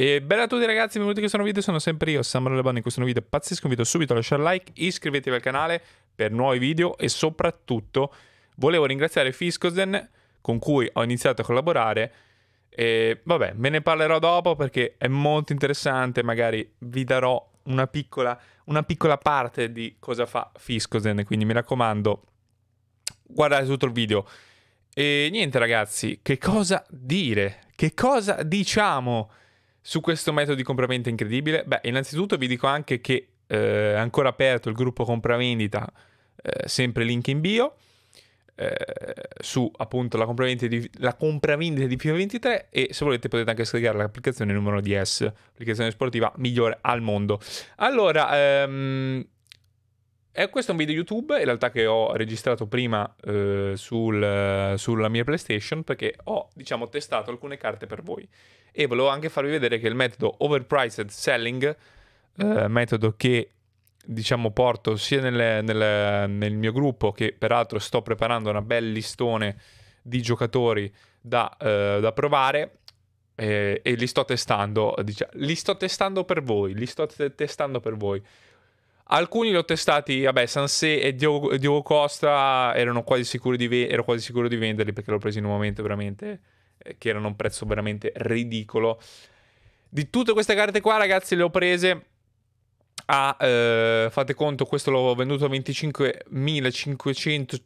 E bella a tutti ragazzi, benvenuti in questo nuovo video, sono sempre io, Samuele Lebano, in questo nuovo video pazzesco, invito subito a lasciare like, iscrivetevi al canale per nuovi video e soprattutto volevo ringraziare Fiscosen con cui ho iniziato a collaborare e vabbè, me ne parlerò dopo perché è molto interessante, magari vi darò una piccola, una piccola parte di cosa fa Fiscosen, quindi mi raccomando guardate tutto il video. E niente ragazzi, che cosa dire? Che cosa diciamo? Su questo metodo di compravendita incredibile, beh, innanzitutto vi dico anche che eh, è ancora aperto il gruppo compravendita, eh, sempre link in bio, eh, su appunto la compravendita, di, la compravendita di FIFA 23 e se volete potete anche scaricare l'applicazione numero DS, l'applicazione sportiva migliore al mondo. Allora, ehm, e eh, questo è un video YouTube, in realtà che ho registrato prima eh, sul, sulla mia PlayStation, perché ho, diciamo, testato alcune carte per voi. E volevo anche farvi vedere che il metodo Overpriced Selling, eh, metodo che, diciamo, porto sia nel, nel, nel mio gruppo, che peraltro sto preparando una bel listone di giocatori da, eh, da provare, eh, e li sto testando, diciamo, li sto testando per voi, li sto te- testando per voi. Alcuni li ho testati, vabbè, Sansé e Diogo, Diogo Costa erano quasi sicuri di, ero quasi sicuro di venderli perché l'ho preso in un momento veramente eh, che era un prezzo veramente ridicolo. Di tutte queste carte qua, ragazzi, le ho prese a, eh, fate conto, questo l'ho venduto a 25.500,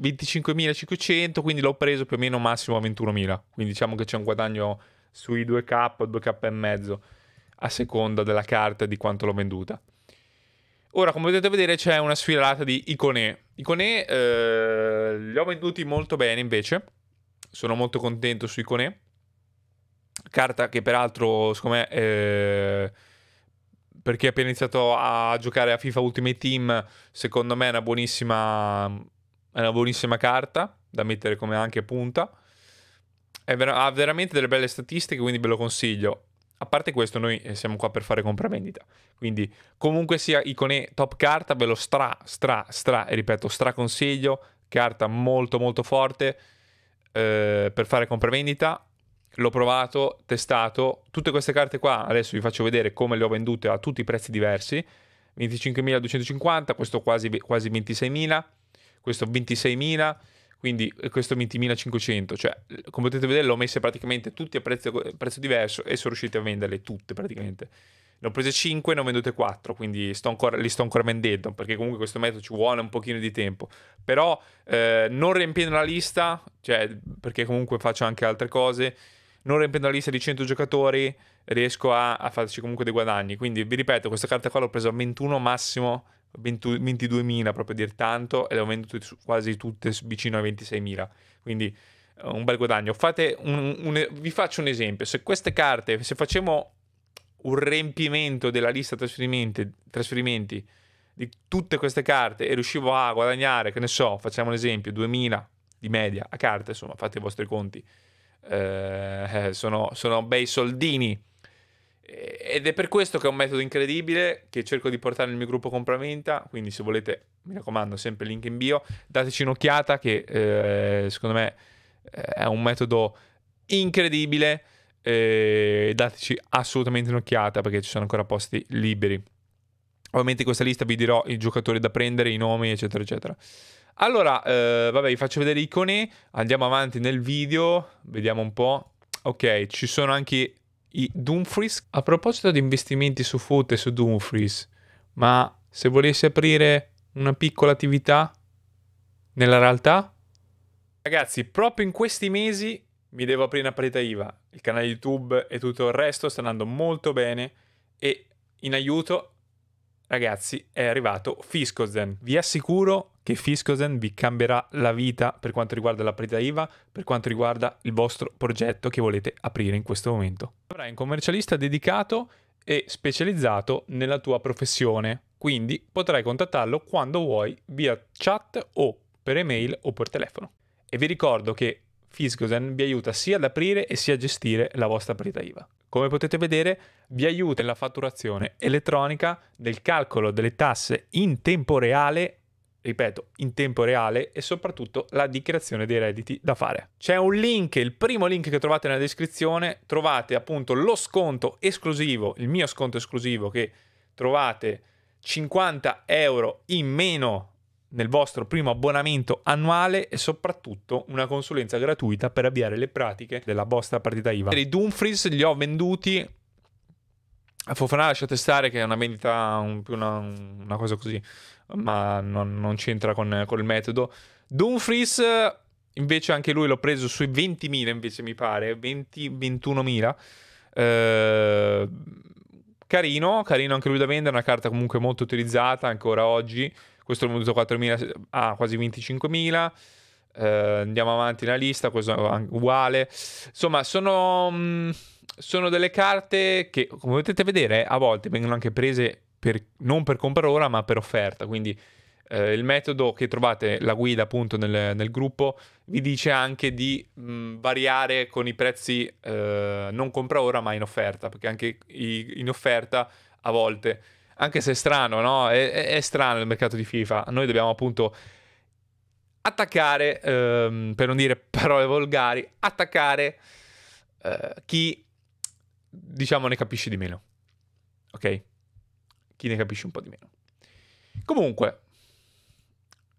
25.500, quindi l'ho preso più o meno massimo a 21.000. Quindi diciamo che c'è un guadagno sui 2K, 2K e mezzo, a seconda della carta e di quanto l'ho venduta. Ora, come potete vedere, c'è una sfilata di icone. Icone eh, li ho venduti molto bene, invece. Sono molto contento su icone. Carta che, peraltro, secondo me, eh, per chi ha appena iniziato a giocare a FIFA Ultimate Team, secondo me è una buonissima, è una buonissima carta da mettere come anche punta. Ver- ha veramente delle belle statistiche, quindi ve lo consiglio. A parte questo, noi eh, siamo qua per fare compravendita. Quindi, comunque sia Icone top carta, ve lo stra, stra, stra, e ripeto, straconsiglio, Carta molto, molto forte eh, per fare compravendita. L'ho provato, testato. Tutte queste carte qua, adesso vi faccio vedere come le ho vendute a tutti i prezzi diversi. 25.250, questo quasi, quasi 26.000, questo 26.000 quindi eh, questo 20.500, cioè come potete vedere l'ho messe praticamente tutti a prezzo, prezzo, diverso e sono riusciti a venderle tutte praticamente. Ne ho prese 5 ne ho vendute 4, quindi sto ancora, li sto ancora vendendo, perché comunque questo metodo ci vuole un pochino di tempo. Però eh, non riempiendo la lista, cioè, perché comunque faccio anche altre cose, non riempiendo la lista di 100 giocatori riesco a, a farci comunque dei guadagni. Quindi vi ripeto, questa carta qua l'ho presa a 21 massimo, 22.000 proprio a dir tanto e le ho vendute quasi tutte vicino ai 26.000. Quindi eh, un bel guadagno. Un, un, vi faccio un esempio. Se queste carte, se facciamo un riempimento della lista trasferimenti, trasferimenti di tutte queste carte e riuscivo a guadagnare, che ne so, facciamo un esempio, 2.000 di media a carte insomma, fate i vostri conti. Eh, eh sono, sono bei soldini eh, ed è per questo che è un metodo incredibile che cerco di portare nel mio gruppo compravendita, quindi se volete, mi raccomando, sempre link in bio, dateci un'occhiata che eh, secondo me eh, è un metodo incredibile, eh, dateci assolutamente un'occhiata perché ci sono ancora posti liberi. Ovviamente in questa lista vi dirò i giocatori da prendere, i nomi, eccetera, eccetera. Allora, eh, vabbè, vi faccio vedere i icone, andiamo avanti nel video, vediamo un po'. Ok, ci sono anche i Dumfries. A proposito di investimenti su FUT e su Dumfries, ma se volessi aprire una piccola attività nella realtà? Ragazzi, proprio in questi mesi mi devo aprire una partita IVA. Il canale YouTube e tutto il resto sta andando molto bene e in aiuto, ragazzi, è arrivato Fiscozen. Vi assicuro che Fiscosen vi cambierà la vita per quanto riguarda la partita IVA, per quanto riguarda il vostro progetto che volete aprire in questo momento. Avrai un commercialista dedicato e specializzato nella tua professione, quindi potrai contattarlo quando vuoi via chat o per email o per telefono. E vi ricordo che Fiscosen vi aiuta sia ad aprire e sia a gestire la vostra partita IVA. Come potete vedere, vi aiuta nella fatturazione elettronica, nel calcolo delle tasse in tempo reale ripeto, in tempo reale e soprattutto la dichiarazione dei redditi da fare. C'è un link, il primo link che trovate nella descrizione, trovate appunto lo sconto esclusivo, il mio sconto esclusivo che trovate 50 euro in meno nel vostro primo abbonamento annuale e soprattutto una consulenza gratuita per avviare le pratiche della vostra partita IVA. I Dumfries li ho venduti Fofana lasciate stare che è una vendita, un, una, una, cosa così, ma non, non c'entra con, con, il metodo. Dumfries invece anche lui l'ho preso sui 20.000 invece mi pare, 20, 21.000. Eh, carino, carino anche lui da vendere, una carta comunque molto utilizzata ancora oggi. Questo è venuto 4.000, ah, quasi 25.000. Eh, andiamo avanti nella lista, questo è uguale. Insomma, sono... Mh, mm, sono delle carte che, come potete vedere, a volte vengono anche prese per, non per compra ora, ma per offerta. Quindi eh, il metodo che trovate, la guida appunto nel, nel gruppo, vi dice anche di mh, mm, variare con i prezzi eh, non compra ora, ma in offerta, perché anche i, in offerta a volte, anche se è strano, no? È, è, è strano il mercato di FIFA. Noi dobbiamo appunto attaccare, ehm, per non dire parole volgari, attaccare eh, chi diciamo, ne capisce di meno. Ok? Chi ne capisce un po' di meno. Comunque,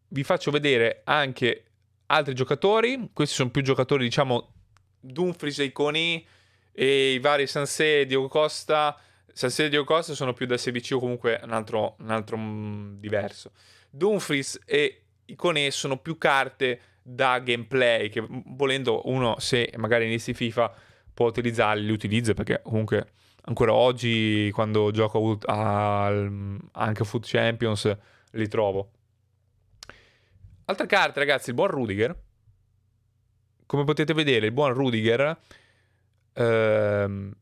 vi faccio vedere anche altri giocatori. Questi sono più giocatori, diciamo, Dumfries e Iconi e i vari Sansé e Diogo Costa. Sansé e Diogo Costa sono più da SBC o comunque un altro, un altro mm, diverso. Dumfries e Iconi sono più carte da gameplay, che mm, volendo uno, se magari inizi FIFA può utilizzarli, li utilizza perché comunque ancora oggi quando gioco a, a, anche Food Champions li trovo. Altre carte ragazzi, il buon Rudiger. Come potete vedere il buon Rudiger, ehm,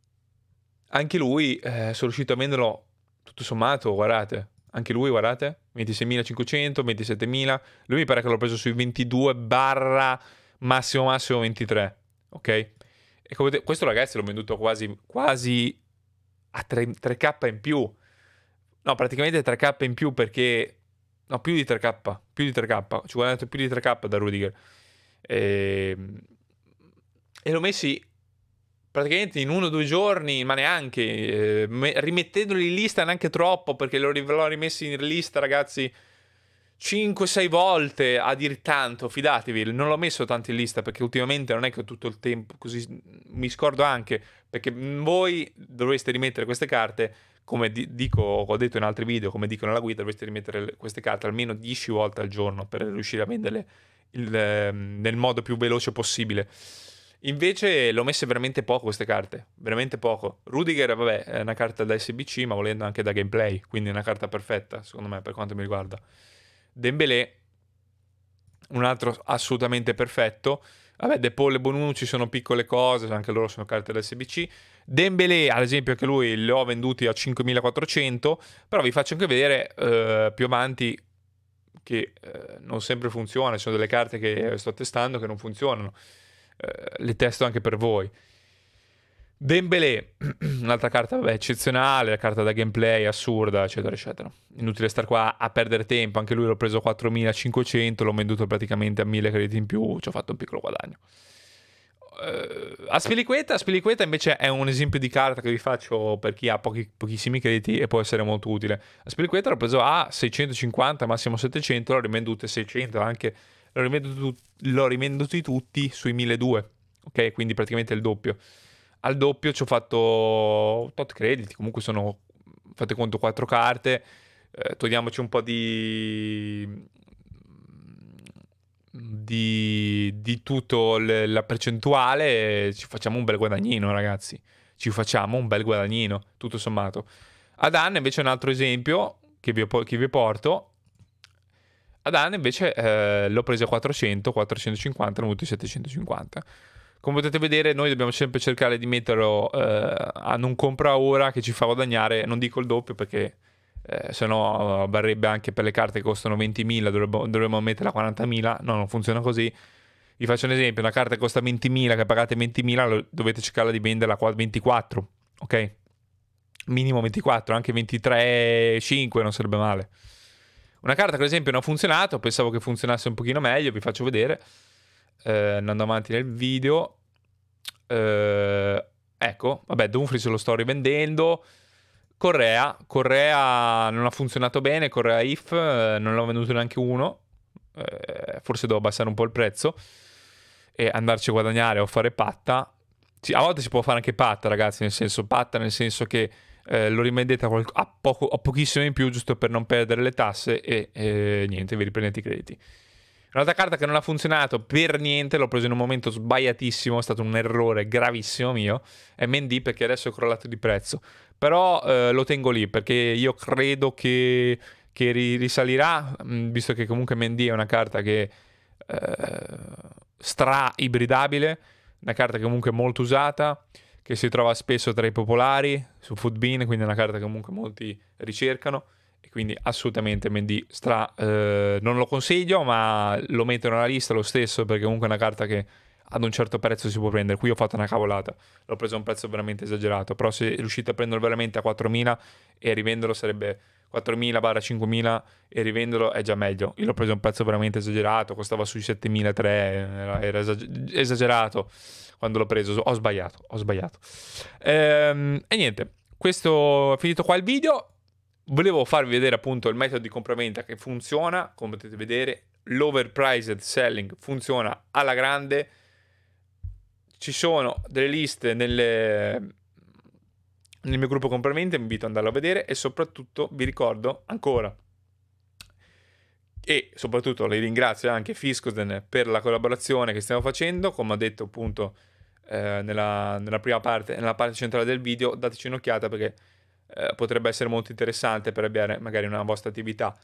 anche lui eh, sono riuscito a venderlo tutto sommato, guardate, anche lui guardate, 26.500, 27.000, lui mi pare che l'ho preso sui 22 barra massimo massimo 23, ok? Vedete, questo ragazzi l'ho venduto quasi, quasi a 3, k in più. No, praticamente 3k in più perché... No, più di 3k, più di 3k, ci guadagnato più di 3k da Rudiger. E, ehm, e l'ho messi praticamente in uno o due giorni, ma neanche, eh, rimettendoli in lista neanche troppo perché l'ho, l'ho rimessi in lista ragazzi 5-6 volte a dir tanto, fidatevi, non l'ho messo tanto in lista perché ultimamente non è che ho tutto il tempo, così mm, mi scordo anche, perché mm, voi dovreste rimettere queste carte, come dico, ho detto in altri video, come dico nella guida, dovreste rimettere queste carte almeno 10 volte al giorno per riuscire a venderle il, ehm, nel modo più veloce possibile. Invece l'ho messe veramente poco queste carte, veramente poco. Rudiger, vabbè, è una carta da SBC, ma volendo anche da gameplay, quindi è una carta perfetta, secondo me, per quanto mi riguarda. Dembélé, un altro assolutamente perfetto. Vabbè, De Paul e Bonucci sono piccole cose, anche loro sono carte dell'SBC. Dembélé, ad esempio, anche lui le ho venduti a 5400, però vi faccio anche vedere eh, più avanti che eh, non sempre funziona, ci sono delle carte che sto testando che non funzionano. Eh, le testo anche per voi. Dembélé, un'altra carta vabbè, eccezionale, la carta da gameplay assurda, eccetera, eccetera. Inutile star qua a perdere tempo, anche lui l'ho preso 4500, l'ho venduto praticamente a 1000 crediti in più, ci ho fatto un piccolo guadagno. Uh, eh, a Spiliqueta, invece è un esempio di carta che vi faccio per chi ha pochi, pochissimi crediti e può essere molto utile. A Spiliqueta l'ho preso a 650, massimo 700, l'ho rivenduto 600 anche, l'ho rivenduti, l'ho rivenduti tutti sui 1200, ok? Quindi praticamente il doppio. Al doppio ci ho fatto tot crediti, comunque sono, fate conto, quattro carte. Eh, togliamoci un po' di... Di, di tutto le, la percentuale ci facciamo un bel guadagnino ragazzi ci facciamo un bel guadagnino tutto sommato Adan invece è un altro esempio che vi, che vi porto Adan invece eh, l'ho presa a 400, 450, l'ho venuto 750 come potete vedere noi dobbiamo sempre cercare di metterlo eh, a non compra ora che ci fa guadagnare, non dico il doppio perché eh, se no eh, varrebbe anche per le carte che costano 20.000, dovremmo, dovremmo metterla a 40.000, no non funziona così. Vi faccio un esempio, una carta che costa 20.000, che pagate 20.000, dovete cercare di venderla a 24, ok? Minimo 24, anche 23,5 non sarebbe male. Una carta che ad esempio non ha funzionato, pensavo che funzionasse un pochino meglio, vi faccio vedere eh, andando avanti nel video, eh, ecco, vabbè, Dumfries lo sto rivendendo. Correa, Correa non ha funzionato bene, Correa If, eh, non l'ho venduto neanche uno, eh, forse devo abbassare un po' il prezzo e andarci a guadagnare o fare patta. Sì, a volte si può fare anche patta, ragazzi, nel senso patta, nel senso che eh, lo rimendete a, qualco, a, poco, a, pochissimo in più giusto per non perdere le tasse e eh, niente, vi riprendete i crediti. Un'altra carta che non ha funzionato per niente, l'ho preso in un momento sbagliatissimo, è stato un errore gravissimo mio, è Mendy perché adesso è crollato di prezzo. Però eh, lo tengo lì perché io credo che, che risalirà, mm, visto che comunque Mendy è una carta che eh, stra-ibridabile, una carta comunque molto usata, che si trova spesso tra i popolari su Foodbean, quindi è una carta che comunque molti ricercano quindi assolutamente MD stra eh, non lo consiglio, ma lo metto nella lista lo stesso perché comunque è una carta che ad un certo prezzo si può prendere. Qui ho fatto una cavolata, l'ho preso a un prezzo veramente esagerato, però se riuscite a prenderlo veramente a 4.000 e rivenderlo sarebbe 4.000-5.000 e rivenderlo è già meglio. Io l'ho preso a un prezzo veramente esagerato, costava sui 7.003, era, era esagerato quando l'ho preso, ho sbagliato, ho sbagliato. Ehm, e niente, questo è finito qua il video volevo farvi vedere appunto il metodo di compravendita che funziona, come potete vedere, l'overpriced selling funziona alla grande. Ci sono delle liste nelle, nel mio gruppo compravendita, vi invito ad andarlo a vedere e soprattutto vi ricordo ancora e soprattutto le ringrazio anche Fiscoden per la collaborazione che stiamo facendo, come ho detto appunto eh, nella, nella prima parte, nella parte centrale del video, dateci un'occhiata perché eh, potrebbe essere molto interessante per avviare magari una vostra attività,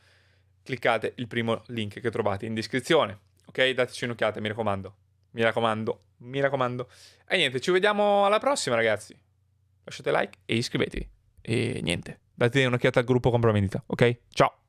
cliccate il primo link che trovate in descrizione. Ok? Dateci un'occhiata, mi raccomando. Mi raccomando, mi raccomando. E niente, ci vediamo alla prossima, ragazzi. Lasciate like e iscrivetevi. E niente, date un'occhiata al gruppo compravendita, ok? Ciao!